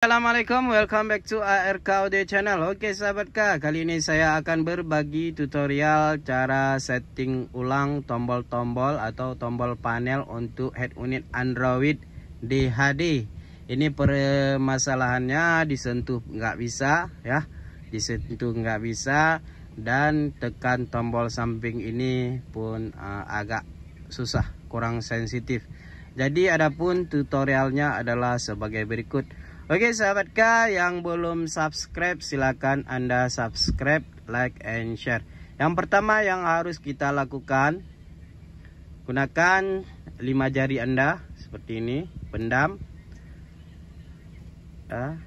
Assalamualaikum, welcome back to ARKOD channel Oke sahabat K, kali ini saya akan berbagi tutorial cara setting ulang tombol-tombol atau tombol panel untuk head unit Android di HD. Ini permasalahannya disentuh nggak bisa ya Disentuh nggak bisa dan tekan tombol samping ini pun uh, agak susah, kurang sensitif Jadi adapun tutorialnya adalah sebagai berikut Oke sahabat K yang belum subscribe silahkan Anda subscribe, like, and share Yang pertama yang harus kita lakukan Gunakan 5 jari Anda seperti ini Pendam ya.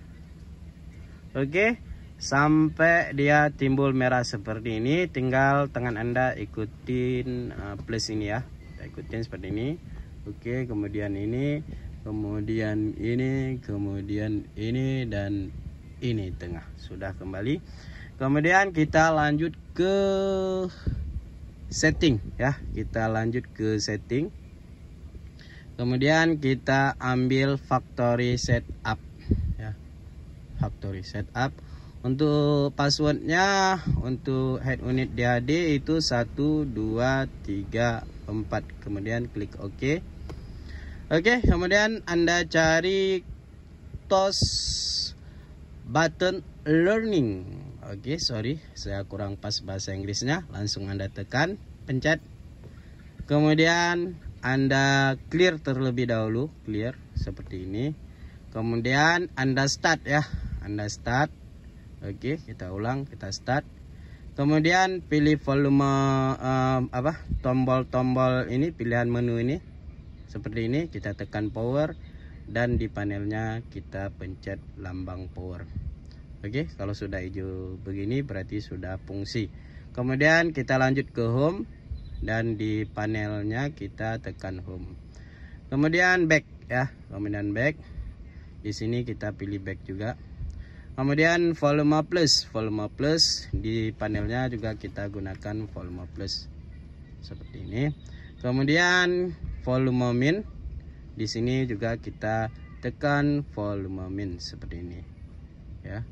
Oke sampai dia timbul merah seperti ini Tinggal tangan Anda ikutin uh, eh, plus ini ya ikutin seperti ini Oke kemudian ini kemudian ini kemudian ini dan ini tengah sudah kembali kemudian kita lanjut ke setting ya kita lanjut ke setting kemudian kita ambil factory setup ya factory setup untuk passwordnya untuk head unit DHD itu 1234 kemudian klik OK Oke, kemudian Anda cari tos button learning. Oke, sorry, saya kurang pas bahasa Inggrisnya. Langsung Anda tekan, pencet. Kemudian Anda clear terlebih dahulu, clear seperti ini. Kemudian Anda start ya, Anda start. Oke, kita ulang, kita start. Kemudian pilih volume uh, apa? tombol-tombol ini pilihan menu ini seperti ini kita tekan power dan di panelnya kita pencet lambang power Oke kalau sudah hijau begini berarti sudah fungsi kemudian kita lanjut ke home dan di panelnya kita tekan home kemudian back ya kemudian back di sini kita pilih back juga kemudian volume plus volume plus di panelnya juga kita gunakan volume plus seperti ini kemudian volume min di sini juga kita tekan volume min seperti ini ya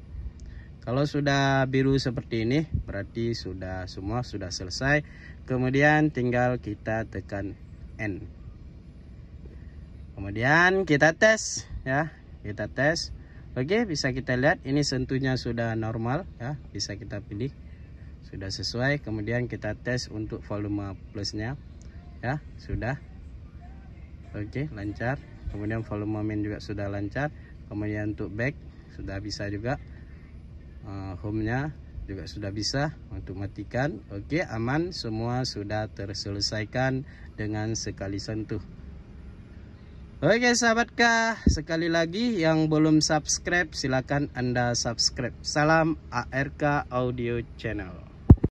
kalau sudah biru seperti ini berarti sudah semua sudah selesai kemudian tinggal kita tekan N kemudian kita tes ya kita tes Oke bisa kita lihat ini sentuhnya sudah normal ya bisa kita pilih sudah sesuai kemudian kita tes untuk volume plusnya ya sudah oke lancar kemudian volume main juga sudah lancar kemudian untuk back sudah bisa juga uh, eh, home nya juga sudah bisa untuk matikan oke aman semua sudah terselesaikan dengan sekali sentuh Oke sahabat kah, sekali lagi yang belum subscribe silahkan anda subscribe. Salam ARK Audio Channel.